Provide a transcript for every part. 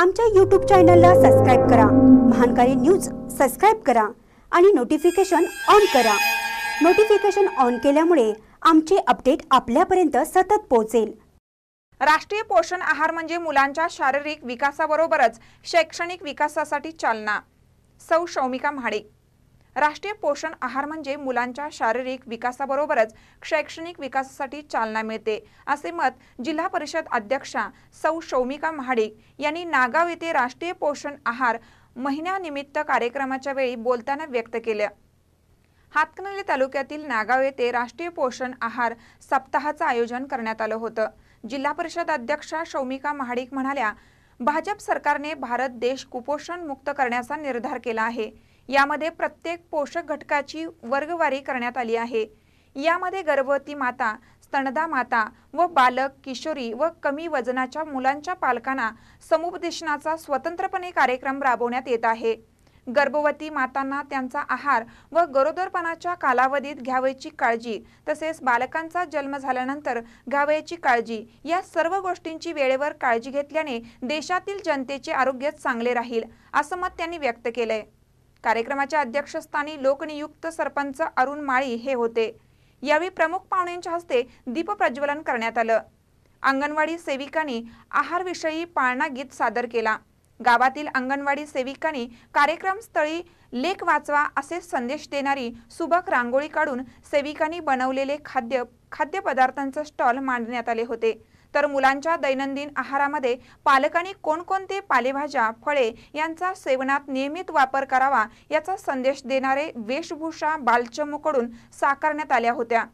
आमच्या यूट्यूब चॅनलला सबस्क्राईब करा महानकारी न्यूज सबस्क्राईब करा आणि नोटिफिकेशन ऑन करा नोटिफिकेशन ऑन केल्यामुळे आमचे अपडेट आपल्यापर्यंत सतत पोहोचेल राष्ट्रीय पोषण आहार म्हणजे मुलांच्या शारीरिक विकासाबरोबरच शैक्षणिक विकासासाठी चालना सौ शौमिका महाडिक राष्ट्रीय पोषण आहार म्हणजे मुलांच्या शारीरिक विकासाबरोबरच शैक्षणिक विकासासाठी चालना मिळते असे मत जिल्हा परिषद अध्यक्षा सौ शौमिका महाडिक यांनी नागाव येथे राष्ट्रीय पोषण आहार महिन्यानिमित्त कार्यक्रमाच्या वेळी बोलताना व्यक्त केलं हातकनली तालुक्यातील नागाव येथे राष्ट्रीय पोषण आहार सप्ताहाचं आयोजन करण्यात आलं होतं जिल्हा परिषद अध्यक्षा शौमिका महाडिक म्हणाल्या भाजप सरकारने भारत देश कुपोषण मुक्त करण्याचा निर्धार केला आहे यामध्ये प्रत्येक पोषक घटकाची वर्गवारी करण्यात आली आहे यामध्ये गर्भवती माता स्तनदा माता व बालक किशोरी व कमी वजनाच्या मुलांच्या पालकांना समुपदेशनाचा स्वतंत्रपणे कार्यक्रम राबवण्यात येत आहे गर्भवती मातांना त्यांचा आहार व गरोदरपणाच्या कालावधीत घ्यावयाची काळजी तसेच बालकांचा जन्म झाल्यानंतर घ्यावयाची काळजी या सर्व गोष्टींची वेळेवर काळजी घेतल्याने देशातील जनतेचे आरोग्य चांगले राहील असं मत त्यांनी व्यक्त केलंय कार्यक्रमाच्या अध्यक्षस्थानी लोकनियुक्त सरपंच अरुण माळी हे होते यावेळी प्रमुख पाहुण्यांच्या हस्ते दीपप्रज्वलन करण्यात आलं अंगणवाडी सेविकांनी आहारविषयी पाळणा गीत सादर केला गावातील अंगणवाडी सेविकांनी कार्यक्रमस्थळी लेख वाचवा असे संदेश देणारी सुबक रांगोळी काढून सेविकांनी बनवलेले खाद्य खाद्यपदार्थांचं स्टॉल मांडण्यात आले होते तर मुलांच्या दैनंदिन आहारामध्ये पालकांनी कोणकोणते पालेभाज्या फळे यांचा सेवनात नियमित वापर करावा याचा संदेश देणारे वेशभूषा बालचमूकडून साकारण्यात आल्या होत्या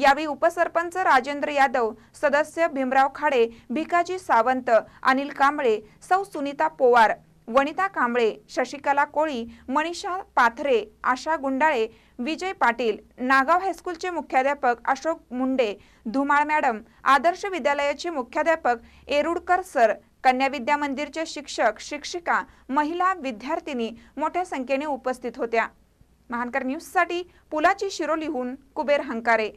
यावेळी उपसरपंच राजेंद्र यादव सदस्य भीमराव खाडे भिकाजी सावंत अनिल कांबळे सौ सुनीता पोवार वनिता कांबळे शशिकला कोळी मनीषा पाथरे आशा गुंडाळे विजय पाटील नागाव हायस्कूलचे मुख्याध्यापक अशोक मुंडे धुमाळ मॅडम आदर्श विद्यालयाचे मुख्याध्यापक एरुडकर सर कन्या विद्या मंदिरचे शिक्षक शिक्षिका महिला विद्यार्थिनी मोठ्या संख्येने उपस्थित होत्या महानकर न्यूजसाठी पुलाची शिरोलीहून कुबेर हंकारे